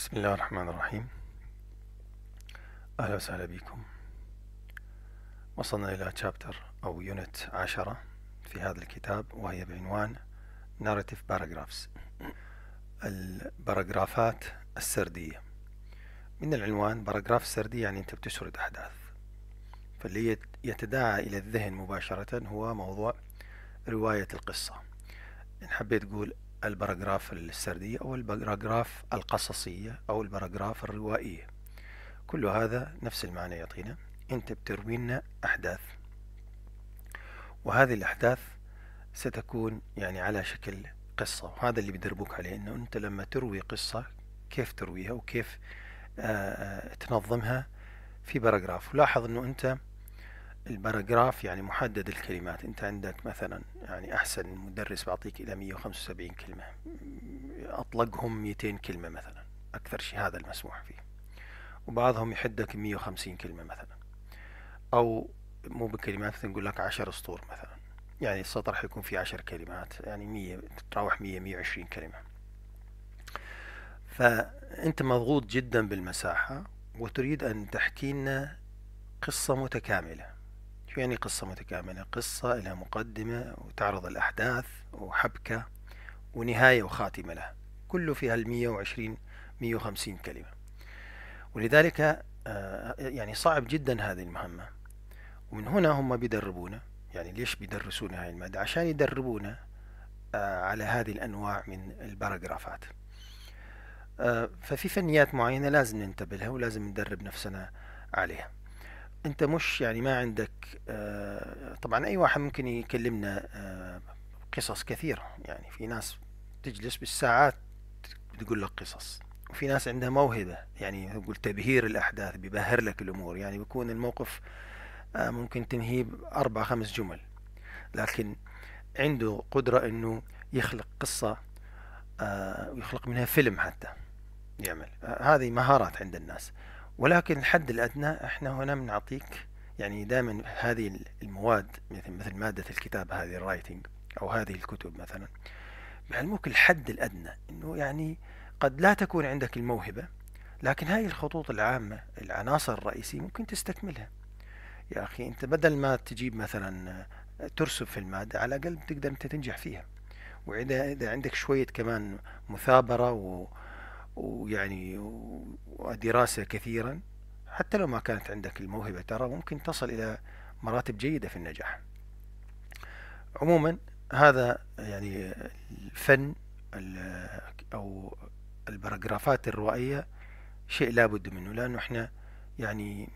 بسم الله الرحمن الرحيم أهلا وسهلا بكم وصلنا إلى chapter أو unit عشرة في هذا الكتاب وهي بعنوان narrative paragraphs البراغرافات السردية من العنوان باراجراف سردي يعني أنت بتسرد أحداث فاللي يتداعى إلى الذهن مباشرة هو موضوع رواية القصة إن حبيت تقول البراجراف السردية أو البراجراف القصصية أو البراجراف الروائية كل هذا نفس المعنى يعطينا أنت بتروي لنا أحداث وهذه الأحداث ستكون يعني على شكل قصة وهذا اللي بيدربوك عليه أنه أنت لما تروي قصة كيف ترويها وكيف آه، آه، تنظمها في باراجراف ولاحظ أنه أنت الباراجراف يعني محدد الكلمات انت عندك مثلا يعني احسن مدرس بعطيك الى 175 كلمه اطلقهم 200 كلمه مثلا اكثر شيء هذا المسموح فيه وبعضهم يحدك 150 كلمه مثلا او مو بكلمات نقول لك 10 سطور مثلا يعني السطر حيكون فيه 10 كلمات يعني 100 تتراوح 100 120 كلمه فانت مضغوط جدا بالمساحه وتريد ان تحكي لنا قصه متكامله شو يعني قصة متكاملة قصة لها مقدمة وتعرض الأحداث وحبكة ونهاية وخاتمة لها كله فيها وعشرين 120 150 كلمة ولذلك آه، يعني صعب جدا هذه المهمة ومن هنا هم بيدربونا يعني ليش بيدرسونا هاي المادة عشان يدربونا آه، على هذه الأنواع من الباراجرافات آه، ففي فنيات معينة لازم ننتبه لها ولازم ندرب نفسنا عليها انت مش يعني ما عندك آه، طبعا اي واحد ممكن يكلمنا آه، قصص كثيرة يعني في ناس تجلس بالساعات تقول لك قصص وفي ناس عندها موهبة يعني يقول تبهير الأحداث بيبهر لك الأمور يعني بيكون الموقف آه، ممكن تنهيه بأربع خمس جمل لكن عنده قدرة أنه يخلق قصة ويخلق منها فيلم حتى يعمل هذه مهارات عند الناس ولكن الحد الأدنى احنا هنا بنعطيك يعني دائما هذه المواد مثل مثل مادة الكتاب هذه الرايتنج أو هذه الكتب مثلا بيعلموك الحد الأدنى إنه يعني قد لا تكون عندك الموهبة لكن هاي الخطوط العامة العناصر الرئيسية ممكن تستكملها يا أخي أنت بدل ما تجيب مثلا آه، ترسب في المادة على الأقل بتقدر أنت تنجح فيها وإذا إذا عندك شوية كمان مثابرة و ويعني ودراسة كثيرا حتى لو ما كانت عندك الموهبة ترى ممكن تصل إلى مراتب جيدة في النجاح عموما هذا يعني الفن أو البراجرافات الروائية شيء لابد منه لأنه إحنا يعني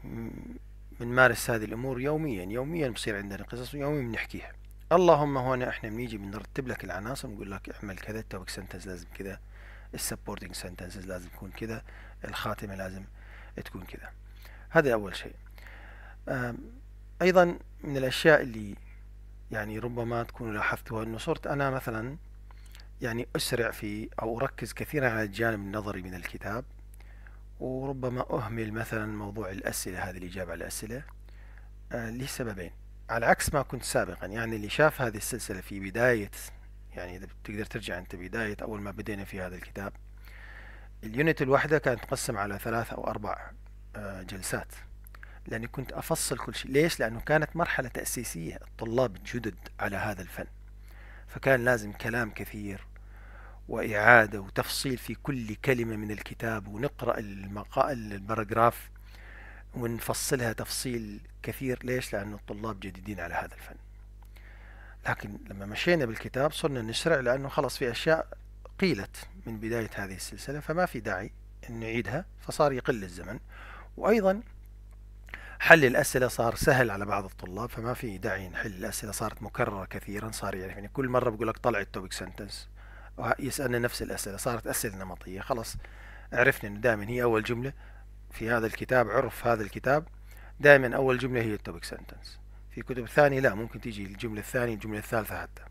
بنمارس هذه الأمور يوميا يوميا بصير عندنا قصص ويوميا بنحكيها اللهم هنا إحنا بنيجي بنرتب لك العناصر ونقول لك اعمل كذا التوك سنتنس لازم كذا السبورتنج سنتنسز لازم تكون كذا الخاتمة لازم تكون كذا هذا أول شيء أيضا من الأشياء اللي يعني ربما تكونوا لاحظتوها أنه صرت أنا مثلا يعني أسرع في أو أركز كثيرا على الجانب النظري من الكتاب وربما أهمل مثلا موضوع الأسئلة هذه الإجابة على الأسئلة آه، لسببين على عكس ما كنت سابقا يعني اللي شاف هذه السلسلة في بداية يعني إذا بتقدر ترجع أنت بداية أول ما بدينا في هذا الكتاب اليونت الواحدة كانت تقسم على ثلاث أو أربع آه، جلسات لأني كنت أفصل كل شيء ليش؟ لأنه كانت مرحلة تأسيسية الطلاب جدد على هذا الفن فكان لازم كلام كثير وإعادة وتفصيل في كل كلمة من الكتاب ونقرأ المقال البراجراف ونفصلها تفصيل كثير ليش؟ لأنه الطلاب جديدين على هذا الفن لكن لما مشينا بالكتاب صرنا نسرع لأنه خلص في أشياء قيلت من بداية هذه السلسلة فما في داعي أن نعيدها فصار يقل الزمن وأيضا حل الأسئلة صار سهل على بعض الطلاب فما في داعي نحل الأسئلة صارت مكررة كثيرا صار يعرف يعني كل مرة بقول لك طلع التوبيك سنتنس يسألنا نفس الأسئلة صارت أسئلة نمطية خلاص عرفنا أنه دائما هي أول جملة في هذا الكتاب عرف هذا الكتاب دائما أول جملة هي التوبيك سنتنس في كتب ثانية لا ممكن تيجي الجملة الثانية الجملة الثالثة حتى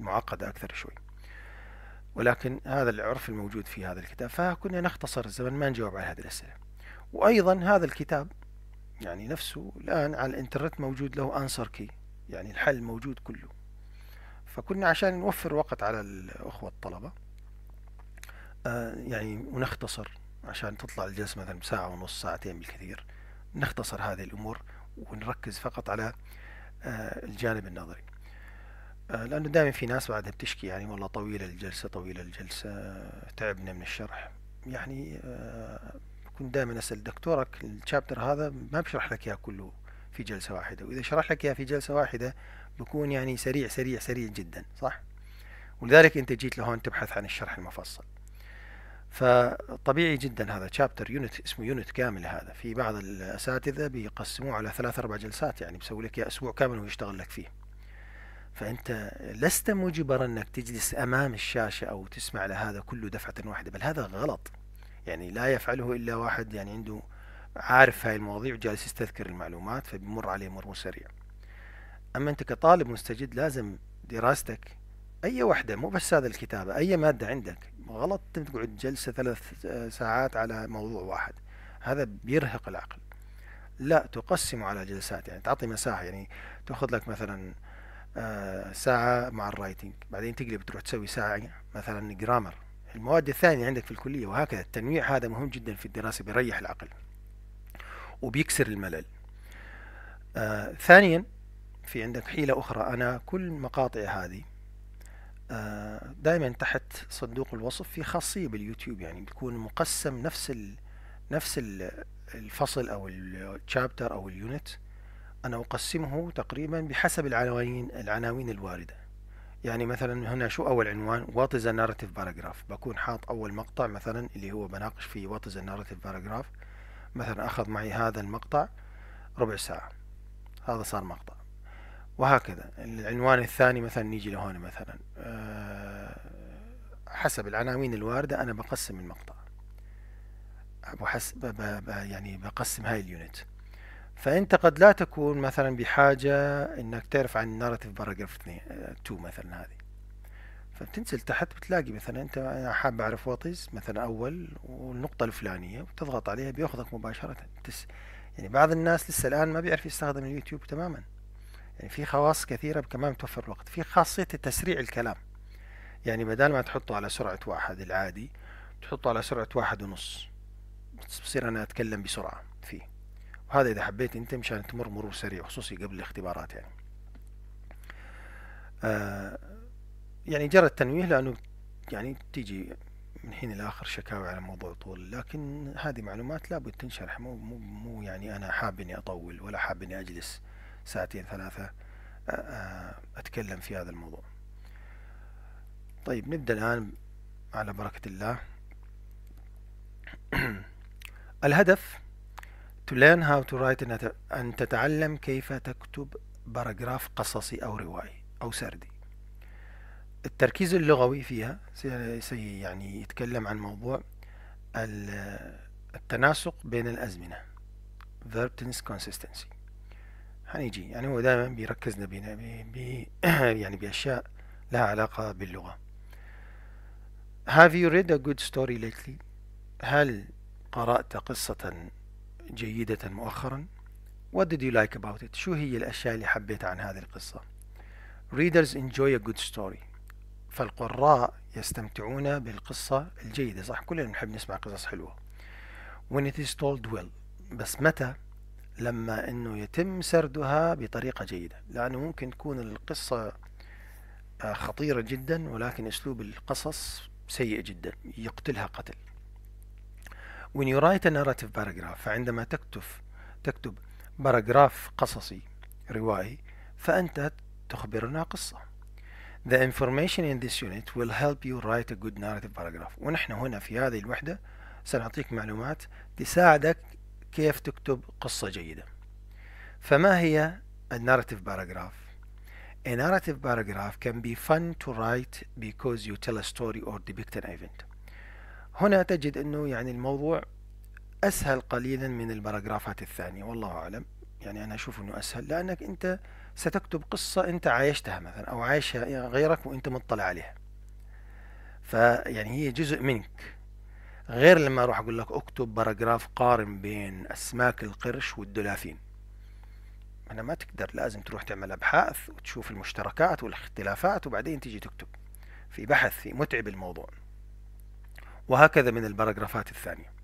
المعقدة أكثر شوي ولكن هذا العرف الموجود في هذا الكتاب فكنا نختصر الزمن ما نجاوب على هذه الأسئلة وأيضا هذا الكتاب يعني نفسه الآن على الإنترنت موجود له أنسر كي يعني الحل موجود كله فكنا عشان نوفر وقت على الأخوة الطلبة آه، يعني ونختصر عشان تطلع الجلسة مثلا ساعة ونص ساعتين بالكثير نختصر هذه الأمور ونركز فقط على آه، الجانب النظري آه، لأنه دائما في ناس بعدها بتشكي يعني والله طويلة الجلسة طويلة الجلسة تعبنا من الشرح يعني آه، كنت دائما أسأل دكتورك الشابتر هذا ما بشرح لك إياه كله في جلسة واحدة وإذا شرح لك إياه في جلسة واحدة بكون يعني سريع سريع سريع جدا صح؟ ولذلك أنت جيت لهون تبحث عن الشرح المفصل فطبيعي جدا هذا تشابتر يونت اسمه يونت كامل هذا في بعض الاساتذه بيقسموه على ثلاث اربع جلسات يعني بيسوي لك اسبوع كامل ويشتغل لك فيه فانت لست مجبرا انك تجلس امام الشاشه او تسمع لهذا كله دفعه واحده بل هذا غلط يعني لا يفعله الا واحد يعني عنده عارف هاي المواضيع وجالس يستذكر المعلومات فبيمر عليه مرور سريع اما انت كطالب مستجد لازم دراستك اي وحده مو بس هذا الكتابه اي ماده عندك غلط تقعد جلسة ثلاث ساعات على موضوع واحد هذا بيرهق العقل لا تقسم على جلسات يعني تعطي مساحة يعني تأخذ لك مثلا آه، ساعة مع الرايتنج بعدين تقلب تروح تسوي ساعة مثلا جرامر المواد الثانية عندك في الكلية وهكذا التنويع هذا مهم جدا في الدراسة بيريح العقل وبيكسر الملل آه ثانيا في عندك حيلة أخرى أنا كل مقاطع هذه آه، دائما تحت صندوق الوصف في خاصية باليوتيوب يعني بيكون مقسم نفس ال نفس الفصل او الشابتر او اليونت انا اقسمه تقريبا بحسب العناوين العناوين الوارده يعني مثلا هنا شو اول عنوان وات از narrative باراجراف بكون حاط اول مقطع مثلا اللي هو بناقش فيه وات از narrative باراجراف مثلا اخذ معي هذا المقطع ربع ساعه هذا صار مقطع وهكذا العنوان الثاني مثلا نيجي لهون مثلا آه، حسب العناوين الواردة أنا بقسم المقطع بحسب يعني بقسم هاي اليونت فأنت قد لا تكون مثلا بحاجة أنك تعرف عن الناراتيف باراجراف 2 مثلا هذه فبتنزل تحت بتلاقي مثلا أنت أنا حاب أعرف وطيز مثلا أول والنقطة الفلانية وتضغط عليها بياخذك مباشرة يعني بعض الناس لسه الآن ما بيعرف يستخدم اليوتيوب تماما يعني في خواص كثيرة كمان بتوفر الوقت في خاصية تسريع الكلام يعني بدل ما تحطه على سرعة واحد العادي تحطه على سرعة واحد ونص بصير أنا أتكلم بسرعة فيه وهذا إذا حبيت أنت مشان تمر مرور سريع خصوصي قبل الاختبارات يعني آه يعني جرى التنويه لأنه يعني تيجي من حين لآخر شكاوي على موضوع طول لكن هذه معلومات لابد تنشرح مو مو مو يعني أنا حاب إني أطول ولا حاب إني أجلس ساعتين ثلاثة أتكلم في هذا الموضوع طيب نبدأ الآن على بركة الله الهدف to learn how to write أن تتعلم كيف تكتب باراجراف قصصي أو روائي أو سردي التركيز اللغوي فيها سي يعني يتكلم عن موضوع التناسق بين الأزمنة verb tense consistency هنيجي يعني هو دائما بيركزنا بينا بي بي يعني بأشياء لها علاقة باللغة Have you read a good story lately? هل قرأت قصة جيدة مؤخرا؟ What did you like about it? شو هي الأشياء اللي حبيت عن هذه القصة؟ Readers enjoy a good story. فالقراء يستمتعون بالقصة الجيدة صح؟ كلنا بنحب نسمع قصص حلوة. When it is told well. بس متى لما انه يتم سردها بطريقة جيدة لانه ممكن تكون القصة آه، خطيرة جدا ولكن اسلوب القصص سيء جدا يقتلها قتل when you write a narrative paragraph فعندما تكتب تكتب باراجراف قصصي روائي فأنت تخبرنا قصة The information in this unit will help you write a good narrative paragraph ونحن هنا في هذه الوحدة سنعطيك معلومات تساعدك كيف تكتب قصة جيدة فما هي الناراتيف باراجراف a narrative paragraph can be fun to write because you tell a story or depict an event هنا تجد انه يعني الموضوع اسهل قليلا من الباراجرافات الثانية والله اعلم يعني انا اشوف انه اسهل لانك انت ستكتب قصة انت عايشتها مثلا او عايشها غيرك وانت مطلع عليها فيعني هي جزء منك غير لما اروح اقول لك اكتب باراجراف قارن بين اسماك القرش والدلافين انا ما تقدر لازم تروح تعمل ابحاث وتشوف المشتركات والاختلافات وبعدين تيجي تكتب في بحث في متعب الموضوع وهكذا من الباراجرافات الثانيه